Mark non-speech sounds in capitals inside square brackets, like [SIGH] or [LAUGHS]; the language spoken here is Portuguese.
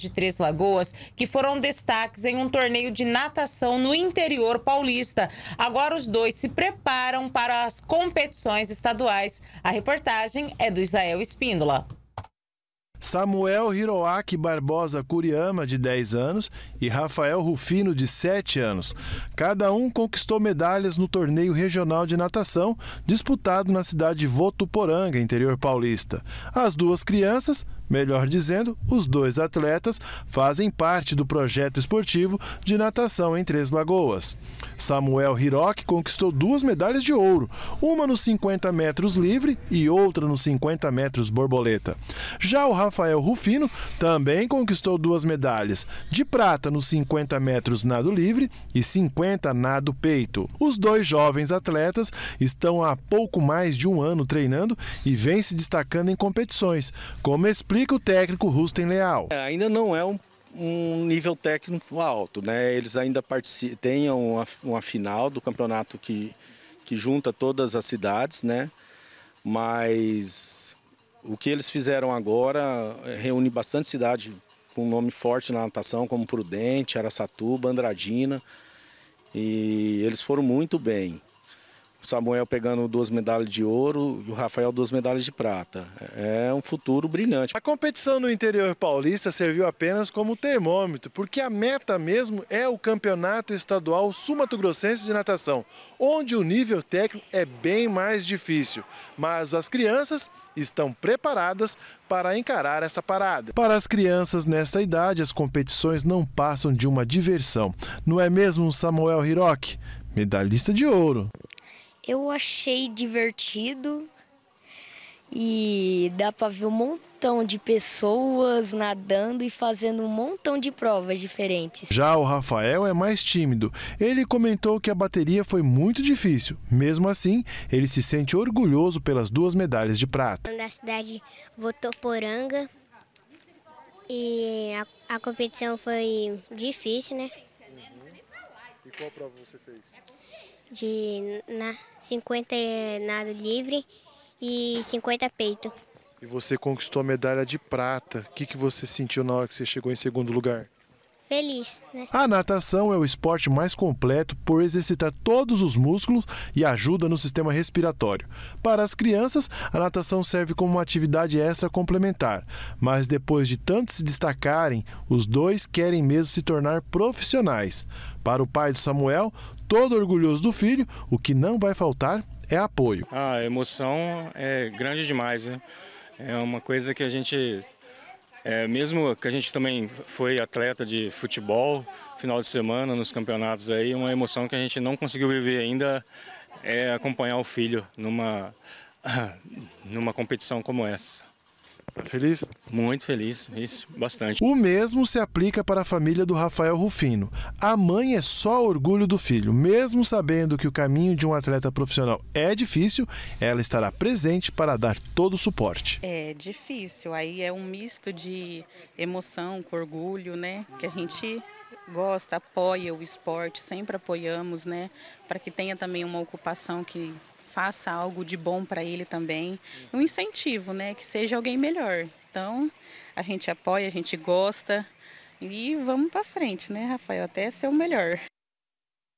de Três Lagoas que foram destaques em um torneio de natação no interior paulista. Agora os dois se preparam para as competições estaduais. A reportagem é do Israel Espíndola. Samuel Hiroaki Barbosa Curiama, de 10 anos, e Rafael Rufino, de 7 anos. Cada um conquistou medalhas no torneio regional de natação disputado na cidade de Votuporanga, interior paulista. As duas crianças, melhor dizendo, os dois atletas, fazem parte do projeto esportivo de natação em Três Lagoas. Samuel Hiroaki conquistou duas medalhas de ouro, uma nos 50 metros livre e outra nos 50 metros borboleta. Já o Rafael Rufino também conquistou duas medalhas, de prata nos 50 metros nado livre e 50 nado peito. Os dois jovens atletas estão há pouco mais de um ano treinando e vêm se destacando em competições, como explica o técnico Rustem Leal. É, ainda não é um um nível técnico alto, né? Eles ainda têm uma, uma, final do campeonato que, que junta todas as cidades, né? Mas o que eles fizeram agora eh, reúne bastante cidade com um nome forte na natação, como Prudente, Aracatuba, Andradina. E eles foram muito bem o Samuel pegando duas medalhas de ouro e o Rafael duas medalhas de prata. É, é um futuro brilhante. A competição no interior paulista serviu apenas como termômetro, porque a meta mesmo é o Campeonato Estadual Sumato-Grossense de Natação, onde o nível técnico é bem mais difícil. Mas as crianças estão preparadas para encarar essa parada. Para as crianças nessa idade, as competições não passam de uma diversão. Não é mesmo, Samuel Hiroki? Medalhista de ouro. Eu achei divertido e dá para ver um montão de pessoas nadando e fazendo um montão de provas diferentes. Já o Rafael é mais tímido. Ele comentou que a bateria foi muito difícil. Mesmo assim, ele se sente orgulhoso pelas duas medalhas de prata. Na cidade Votoporanga e a, a competição foi difícil, né? Uhum. E qual prova você fez? de na, 50 é nado livre e 50 peito. E você conquistou a medalha de prata. O que, que você sentiu na hora que você chegou em segundo lugar? Feliz, né? A natação é o esporte mais completo por exercitar todos os músculos e ajuda no sistema respiratório. Para as crianças, a natação serve como uma atividade extra complementar, mas depois de tanto se destacarem, os dois querem mesmo se tornar profissionais. Para o pai do Samuel, todo orgulhoso do filho, o que não vai faltar é apoio. A emoção é grande demais, né? É uma coisa que a gente, é, mesmo que a gente também foi atleta de futebol, final de semana nos campeonatos aí, uma emoção que a gente não conseguiu viver ainda é acompanhar o filho numa, [LAUGHS] numa competição como essa feliz? Muito feliz, isso, bastante. O mesmo se aplica para a família do Rafael Rufino. A mãe é só orgulho do filho. Mesmo sabendo que o caminho de um atleta profissional é difícil, ela estará presente para dar todo o suporte. É difícil, aí é um misto de emoção com orgulho, né? Que a gente gosta, apoia o esporte, sempre apoiamos, né? Para que tenha também uma ocupação que faça algo de bom para ele também. Uhum. Um incentivo, né? Que seja alguém melhor. Então, a gente apoia, a gente gosta. E vamos para frente, né, Rafael? Até ser o melhor.